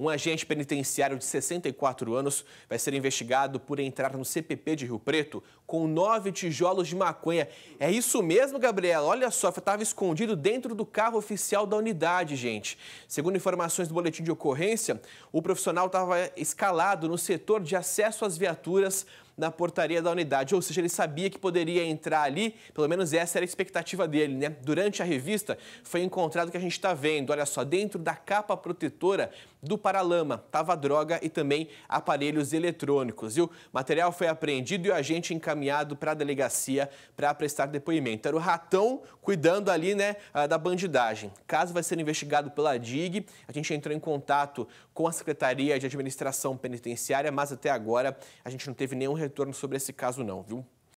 Um agente penitenciário de 64 anos vai ser investigado por entrar no CPP de Rio Preto com nove tijolos de maconha. É isso mesmo, Gabriela? Olha só, estava escondido dentro do carro oficial da unidade, gente. Segundo informações do boletim de ocorrência, o profissional estava escalado no setor de acesso às viaturas na portaria da unidade. Ou seja, ele sabia que poderia entrar ali, pelo menos essa era a expectativa dele, né? Durante a revista foi encontrado o que a gente está vendo. Olha só, dentro da capa protetora do paralama estava droga e também aparelhos eletrônicos. E o material foi apreendido e o agente encaminhado para a delegacia para prestar depoimento. Era o ratão cuidando ali, né, ah, da bandidagem. caso vai ser investigado pela DIG. A gente entrou em contato com a Secretaria de Administração Penitenciária, mas até agora a gente não teve nenhum resultado retorno sobre esse caso não, viu?